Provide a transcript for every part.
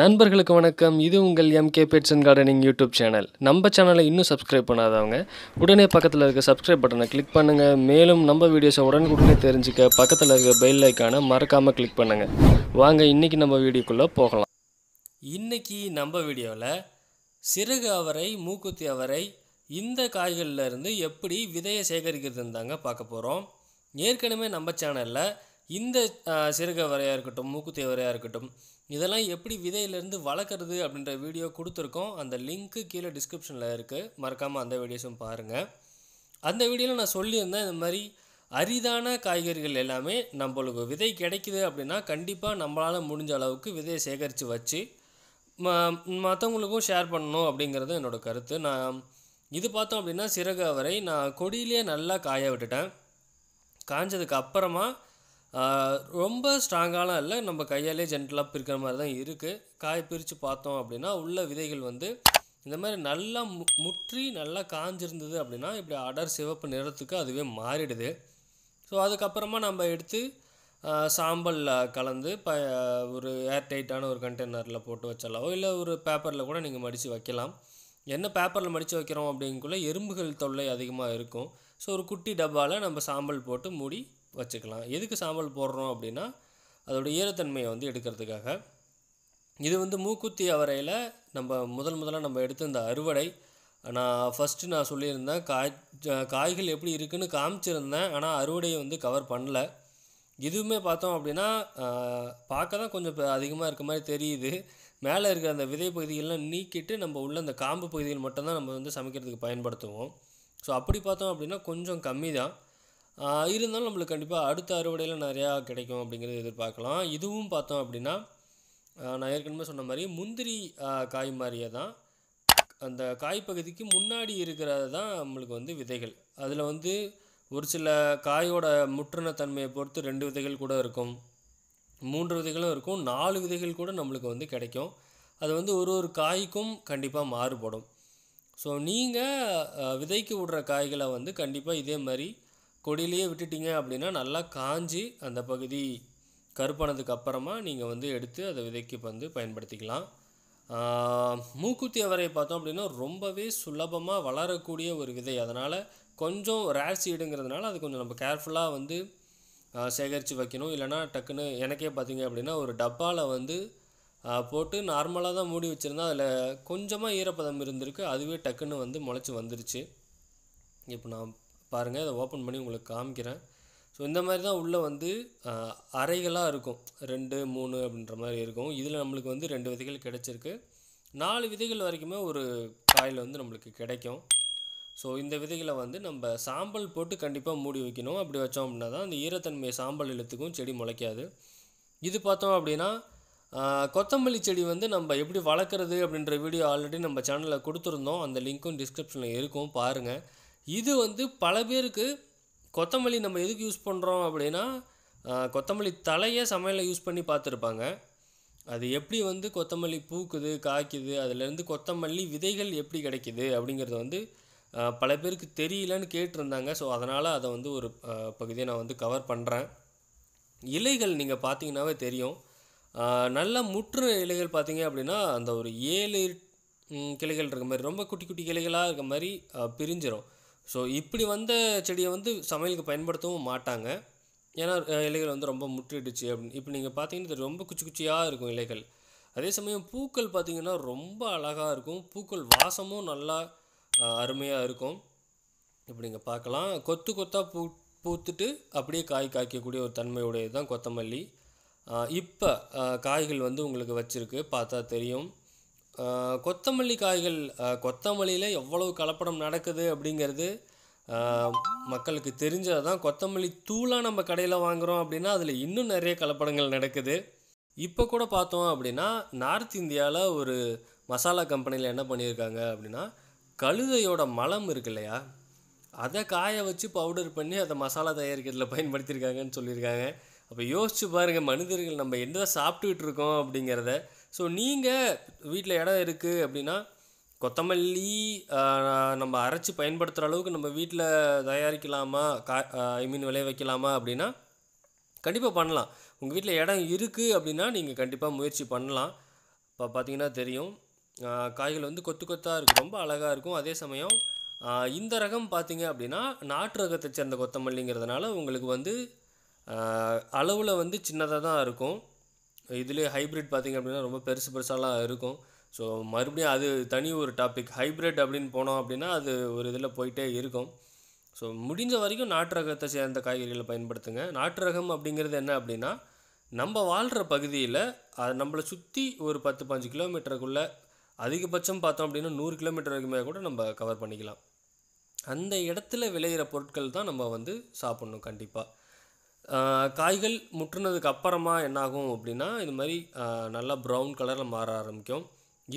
நண்பர்களுக்கு வணக்கம் இது உங்கள் M K pets and gardening YouTube channel நம்ம சேனலை இன்னும் சப்ஸ்கிரைப் பண்ணாதவங்க உடனே பக்கத்தில் இருக்க சப்ஸ்கிரைப் பட்டனை கிளிக் பண்ணுங்கள் மேலும் நம்ம வீடியோஸை உடனுக்குடனே தெரிஞ்சுக்க பக்கத்தில் இருக்க பெல் ஐக்கானை மறக்காமல் கிளிக் பண்ணுங்கள் வாங்க இன்றைக்கி நம்ம வீடியோக்குள்ளே போகலாம் இன்றைக்கி நம்ம வீடியோவில் சிறுகு அவரை மூக்குத்தி அவரை இந்த காய்கறிலேருந்து எப்படி விதையை சேகரிக்கிறதுன்னு தாங்க பார்க்க போகிறோம் ஏற்கனவே நம்ம சேனலில் இந்த சிறுக வரையாக இருக்கட்டும் மூக்குத்தி வரையாக இருக்கட்டும் இதெல்லாம் எப்படி விதையிலேருந்து வளர்க்குறது அப்படின்ற வீடியோ கொடுத்துருக்கோம் அந்த லிங்க்கு கீழே டிஸ்கிரிப்ஷனில் இருக்குது மறக்காமல் அந்த வீடியோஸும் பாருங்கள் அந்த வீடியோவில் நான் சொல்லியிருந்தேன் இந்த மாதிரி அரிதான காய்கறிகள் எல்லாமே நம்மளுக்கு விதை கிடைக்குது அப்படின்னா கண்டிப்பாக நம்மளால் முடிஞ்ச அளவுக்கு விதையை சேகரித்து வச்சு மற்றவங்களுக்கும் ஷேர் பண்ணணும் அப்படிங்கிறது என்னோடய கருத்து நான் இது பார்த்தோம் அப்படின்னா சிறகு அவரை நான் கொடியிலே நல்லா காய விட்டுட்டேன் காஞ்சதுக்கு அப்புறமா ரொம்ப ஸ்ட்ராங்காலாம் இல்லை நம்ம கையாலே ஜென்டலாக பிரிக்கிற மாதிரி தான் இருக்குது காய் பிரித்து பார்த்தோம் அப்படின்னா உள்ள விதைகள் வந்து இந்த மாதிரி நல்லா மு முற்றி நல்லா காஞ்சிருந்தது அப்படின்னா இப்படி அடர் சிவப்பு நிறத்துக்கு அதுவே மாறிடுது ஸோ அதுக்கப்புறமா நம்ம எடுத்து சாம்பலில் கலந்து ப ஒரு ஏர் டைட்டான ஒரு கண்டெய்னரில் போட்டு வச்சிடலாம் இல்லை ஒரு பேப்பரில் கூட நீங்கள் மடித்து வைக்கலாம் என்ன பேப்பரில் மடித்து வைக்கிறோம் அப்படிங்குள்ள எறும்புகள் தொல்லை அதிகமாக இருக்கும் ஸோ ஒரு குட்டி டப்பாவில் நம்ம சாம்பல் போட்டு மூடி வச்சுக்கலாம் எதுக்கு சாம்பல் போடுறோம் அப்படின்னா அதோடய ஈரத்தன்மையை வந்து எடுக்கிறதுக்காக இது வந்து மூக்குத்தி அவரையில் நம்ம முதல் முதலாக நம்ம எடுத்த இந்த அறுவடை நான் ஃபஸ்ட்டு நான் சொல்லியிருந்தேன் காய் காய்கள் எப்படி இருக்குன்னு காமிச்சிருந்தேன் ஆனால் அறுவடையை வந்து கவர் பண்ணல இதுவுமே பார்த்தோம் அப்படின்னா பார்க்க தான் கொஞ்சம் அதிகமாக இருக்க மாதிரி தெரியுது மேலே இருக்கிற அந்த விதை பகுதிகள்லாம் நீக்கிட்டு நம்ம உள்ள அந்த காம்பு பகுதிகள் மட்டும்தான் நம்ம வந்து சமைக்கிறதுக்கு பயன்படுத்துவோம் ஸோ அப்படி பார்த்தோம் அப்படின்னா கொஞ்சம் கம்மி தான் இருந்தாலும் நம்மளுக்கு கண்டிப்பாக அடுத்த அறுவடையில் நிறையா கிடைக்கும் அப்படிங்கிறது எதிர்பார்க்கலாம் இதுவும் பார்த்தோம் அப்படின்னா நான் ஏற்கனவே சொன்ன மாதிரி முந்திரி காய் மாதிரியே தான் அந்த காய்ப்பகுதிக்கு முன்னாடி இருக்கிறது தான் நம்மளுக்கு வந்து விதைகள் அதில் வந்து ஒரு சில காயோட முற்றின தன்மையை பொறுத்து ரெண்டு விதைகள் கூட இருக்கும் மூன்று விதைகளும் இருக்கும் நாலு விதைகள் கூட நம்மளுக்கு வந்து கிடைக்கும் அது வந்து ஒரு ஒரு காய்க்கும் கண்டிப்பாக மாறுபடும் ஸோ நீங்கள் விதைக்கு விடுற காய்களை வந்து கண்டிப்பாக இதே மாதிரி கொடியிலேயே விட்டுட்டிங்க அப்படின்னா நல்லா காஞ்சி அந்த பகுதி கருப்பானதுக்கு அப்புறமா நீங்கள் வந்து எடுத்து அதை விதைக்கு வந்து பயன்படுத்திக்கலாம் மூக்குத்தி அவரை பார்த்தோம் அப்படின்னா ரொம்பவே சுலபமாக வளரக்கூடிய ஒரு விதை அதனால் கொஞ்சம் ரேர் சீடுங்கிறதுனால அது கொஞ்சம் நம்ம கேர்ஃபுல்லாக வந்து சேகரித்து வைக்கணும் இல்லைனா டக்குன்னு எனக்கே பார்த்திங்க அப்படின்னா ஒரு டப்பாவில் வந்து போட்டு நார்மலாக தான் மூடி வச்சுருந்தா அதில் கொஞ்சமாக ஈரப்பதம் இருந்திருக்கு அதுவே டக்குன்னு வந்து முளைச்சி வந்துருச்சு இப்போ நான் பாருங்கள் இதை ஓப்பன் பண்ணி உங்களுக்கு காமிக்கிறேன் ஸோ இந்த மாதிரி தான் உள்ளே வந்து அறைகளாக இருக்கும் ரெண்டு மூணு அப்படின்ற மாதிரி இருக்கும் இதில் நம்மளுக்கு வந்து ரெண்டு விதைகள் கிடச்சிருக்கு நாலு விதைகள் வரைக்குமே ஒரு காயில் வந்து நம்மளுக்கு கிடைக்கும் ஸோ இந்த விதைகளை வந்து நம்ம சாம்பல் போட்டு கண்டிப்பாக மூடி வைக்கணும் அப்படி வச்சோம் அப்படின்னா தான் அந்த ஈரத்தன்மையை சாம்பல் இழுத்துக்கும் செடி முளைக்காது இது பார்த்தோம் அப்படின்னா கொத்தமல்லி செடி வந்து நம்ம எப்படி வளர்க்குறது அப்படின்ற வீடியோ ஆல்ரெடி நம்ம சேனலில் கொடுத்துருந்தோம் அந்த லிங்க்கும் டிஸ்கிரிப்ஷனில் இருக்கும் பாருங்கள் இது வந்து பல பேருக்கு கொத்தமல்லி நம்ம எதுக்கு யூஸ் பண்ணுறோம் அப்படின்னா கொத்தமல்லி தலையை சமையலில் யூஸ் பண்ணி பார்த்துருப்பாங்க அது எப்படி வந்து கொத்தமல்லி பூக்குது காய்க்குது அதுலேருந்து கொத்தமல்லி விதைகள் எப்படி கிடைக்கிது அப்படிங்கிறது வந்து பல பேருக்கு தெரியலன்னு கேட்டிருந்தாங்க ஸோ அதனால் அதை வந்து ஒரு பகுதியை நான் வந்து கவர் பண்ணுறேன் இலைகள் நீங்கள் பார்த்தீங்கன்னாவே தெரியும் நல்லா முற்று இலைகள் பார்த்தீங்க அப்படின்னா அந்த ஒரு ஏழு கிளைகள் இருக்க மாதிரி ரொம்ப குட்டி குட்டி கிளைகளாக இருக்க மாதிரி பிரிஞ்சிடும் ஸோ இப்படி வந்த செடியை வந்து சமையலுக்கு பயன்படுத்தவும் மாட்டாங்க ஏன்னா இலைகள் வந்து ரொம்ப முற்றிடுச்சு அப்படின்னு இப்போ நீங்கள் பார்த்தீங்கன்னா ரொம்ப குச்சி குச்சியாக இருக்கும் இலைகள் அதே சமயம் பூக்கள் பார்த்திங்கன்னா ரொம்ப அழகாக இருக்கும் பூக்கள் வாசமும் நல்லா அருமையாக இருக்கும் இப்படி நீங்கள் பார்க்கலாம் கொத்து கொத்தாக பூ பூத்துட்டு அப்படியே காய் காய்க்கக்கூடிய ஒரு தன்மையுடையது தான் கொத்தமல்லி இப்போ காய்கள் வந்து உங்களுக்கு வச்சுருக்கு பார்த்தா தெரியும் கொத்தமல்லி காய்கள் கொத்தமல்லியில் எவ்வளவு கலப்படம் நடக்குது அப்படிங்கிறது மக்களுக்கு தெரிஞ்சது தான் கொத்தமல்லி தூளாக நம்ம கடையில் வாங்குகிறோம் அப்படின்னா அதில் இன்னும் நிறைய கலப்படங்கள் நடக்குது இப்போ கூட பார்த்தோம் அப்படின்னா நார்த் இந்தியாவில் ஒரு மசாலா கம்பெனியில் என்ன பண்ணியிருக்காங்க அப்படின்னா கழுதையோட மலம் இருக்கு இல்லையா அதை காய வச்சு பவுடர் பண்ணி அதை மசாலா தயாரிக்கிறதுல பயன்படுத்தியிருக்காங்கன்னு சொல்லியிருக்காங்க அப்போ யோசிச்சு பாருங்கள் மனிதர்கள் நம்ம என்ன சாப்பிட்டுக்கிட்டு இருக்கோம் அப்படிங்கிறத ஸோ நீங்கள் வீட்டில் இடம் இருக்குது அப்படின்னா கொத்தமல்லி நம்ம அரைச்சி பயன்படுத்துகிற அளவுக்கு நம்ம வீட்டில் தயாரிக்கலாமா கா ஐ மீன் விளைய வைக்கலாமா அப்படின்னா கண்டிப்பாக பண்ணலாம் உங்கள் வீட்டில் இடம் இருக்குது அப்படின்னா நீங்கள் கண்டிப்பாக முயற்சி பண்ணலாம் இப்போ பார்த்தீங்கன்னா தெரியும் காய்கள் வந்து கொத்து கொத்தாக இருக்கும் ரொம்ப அழகாக இருக்கும் அதே சமயம் இந்த ரகம் பார்த்தீங்க அப்படின்னா நாட்டு ரகத்தை சேர்ந்த கொத்தமல்லிங்கிறதுனால உங்களுக்கு வந்து அளவில் வந்து சின்னதாக தான் இருக்கும் இதுலேயே ஹைப்ரிட் பார்த்திங்க அப்படின்னா ரொம்ப பெருசு பெருசாலாம் இருக்கும் ஸோ மறுபடியும் அது தனி ஒரு டாபிக் ஹைப்ரிட் அப்படின்னு போனோம் அப்படின்னா அது ஒரு இதில் போயிட்டே இருக்கும் ஸோ முடிஞ்ச வரைக்கும் நாட்டு ரகத்தை சேர்ந்த காய்கறிகளை பயன்படுத்துங்க நாட்டு ரகம் அப்படிங்கிறது என்ன அப்படின்னா நம்ம வாழ்கிற பகுதியில் அது நம்மளை சுற்றி ஒரு பத்து பஞ்சு கிலோமீட்டருக்குள்ளே அதிகபட்சம் பார்த்தோம் அப்படின்னா நூறு கிலோமீட்டர் வரைக்குமே கூட நம்ம கவர் பண்ணிக்கலாம் அந்த இடத்துல விளையிற பொருட்கள் தான் நம்ம வந்து சாப்பிட்ணும் கண்டிப்பாக காய்கள் முற்றுனதுக்கு அப்புறமா என்னாகும் அப்படின்னா இது மாதிரி நல்லா ப்ரௌன் கலரில் மாற ஆரம்பிக்கும்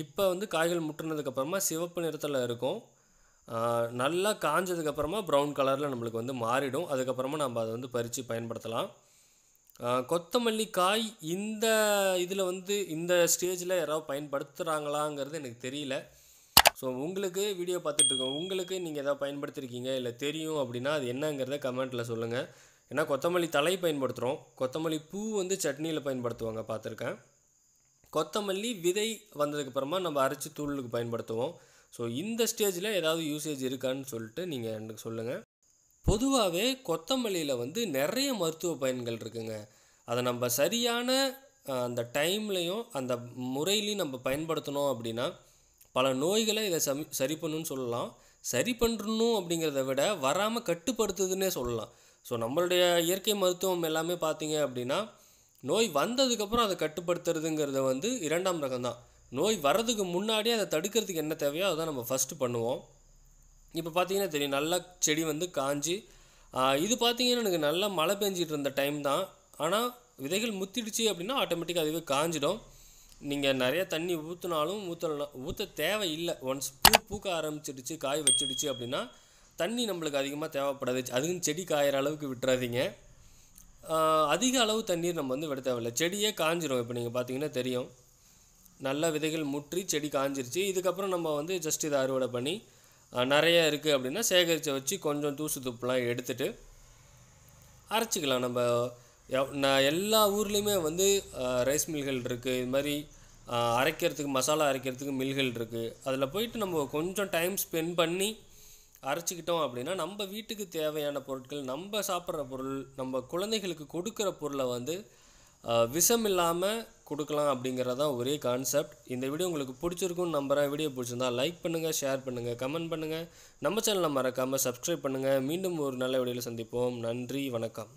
இப்போ வந்து காய்கள் முற்றினதுக்கப்புறமா சிவப்பு நிறத்தில் இருக்கும் நல்லா காஞ்சதுக்கப்புறமா ப்ரௌன் கலரில் நம்மளுக்கு வந்து மாறிடும் அதுக்கப்புறமா நம்ம அதை வந்து பறித்து பயன்படுத்தலாம் கொத்தமல்லி காய் இந்த இதில் வந்து இந்த ஸ்டேஜில் யாராவது பயன்படுத்துகிறாங்களாங்கிறது எனக்கு தெரியல ஸோ உங்களுக்கு வீடியோ பார்த்துட்ருக்கோம் உங்களுக்கு நீங்கள் எதாவது பயன்படுத்திருக்கீங்க இல்லை தெரியும் அப்படின்னா அது என்னங்கிறத கமெண்ட்டில் சொல்லுங்கள் ஏன்னா கொத்தமல்லி தலை பயன்படுத்துகிறோம் கொத்தமல்லி பூ வந்து சட்னியில் பயன்படுத்துவாங்க பார்த்துருக்கேன் கொத்தமல்லி விதை வந்ததுக்கப்புறமா நம்ம அரைச்சி தூளுக்கு பயன்படுத்துவோம் ஸோ இந்த ஸ்டேஜில் ஏதாவது யூசேஜ் இருக்கான்னு சொல்லிட்டு நீங்கள் எனக்கு சொல்லுங்கள் பொதுவாகவே கொத்தமல்லியில் வந்து நிறைய மருத்துவ பயன்கள் இருக்குங்க அதை நம்ம சரியான அந்த டைம்லையும் அந்த முறையிலையும் நம்ம பயன்படுத்தணும் அப்படின்னா பல நோய்களை இதை சமி சரி பண்ணுன்னு சொல்லலாம் சரி பண்ணணும் அப்படிங்கிறத விட வராமல் கட்டுப்படுத்துதுன்னே சொல்லலாம் ஸோ நம்மளுடைய இயற்கை மருத்துவம் எல்லாமே பார்த்தீங்க அப்படின்னா நோய் வந்ததுக்கப்புறம் அதை கட்டுப்படுத்துறதுங்கிறத வந்து இரண்டாம் ரகம் தான் நோய் வர்றதுக்கு முன்னாடியே அதை தடுக்கிறதுக்கு என்ன தேவையோ அதை நம்ம ஃபஸ்ட்டு பண்ணுவோம் இப்போ பார்த்தீங்கன்னா தெரியும் நல்லா செடி வந்து காஞ்சி இது பார்த்தீங்கன்னா எனக்கு நல்லா மழை பெஞ்சிட்டு இருந்த டைம் தான் ஆனால் விதைகள் முத்திடுச்சு அப்படின்னா ஆட்டோமேட்டிக்காக அதுவே காஞ்சிடும் நீங்கள் நிறைய தண்ணி ஊற்றினாலும் ஊற்றலாம் ஊற்ற தேவை இல்லை ஒன்ஸ் பூ பூக்க ஆரம்பிச்சிடுச்சு காய் வச்சிடுச்சு அப்படின்னா தண்ணி நம்மளுக்கு அதிகமாக தேவைப்படாது அதுவும் செடி காயிற அளவுக்கு விட்டுறாதீங்க அதிக அளவு தண்ணீர் நம்ம வந்து விட தேவையில்லை செடியே காஞ்சிரும் இப்போ நீங்கள் பார்த்தீங்கன்னா தெரியும் நல்ல விதைகள் முற்றி செடி காஞ்சிருச்சு இதுக்கப்புறம் நம்ம வந்து ஜஸ்ட் இதை அறுவடை பண்ணி நிறைய இருக்குது அப்படின்னா சேகரித்து வச்சு கொஞ்சம் தூசு துப்புலாம் எடுத்துகிட்டு அரைச்சிக்கலாம் நம்ம நான் எல்லா ஊர்லேயுமே வந்து ரைஸ் மில்கள் இருக்குது இது மாதிரி அரைக்கிறதுக்கு மசாலா அரைக்கிறதுக்கு மில்கள் இருக்குது அதில் போயிட்டு நம்ம கொஞ்சம் டைம் ஸ்பெண்ட் பண்ணி அரைச்சிக்கிட்டோம் அப்படின்னா நம்ம வீட்டுக்கு தேவையான பொருட்கள் நம்ம சாப்பிட்ற பொருள் நம்ம குழந்தைகளுக்கு கொடுக்குற பொருளை வந்து விஷம் இல்லாமல் கொடுக்கலாம் அப்படிங்கிறது தான் ஒரே கான்செப்ட் இந்த வீடியோ உங்களுக்கு பிடிச்சிருக்குன்னு நம்புகிறேன் வீடியோ பிடிச்சிருந்தா லைக் பண்ணுங்கள் ஷேர் பண்ணுங்கள் கமெண்ட் பண்ணுங்கள் நம்ம சேனலை மறக்காமல் சப்ஸ்கிரைப் பண்ணுங்கள் மீண்டும் ஒரு நல்ல வீடியோவில் சந்திப்போம் நன்றி வணக்கம்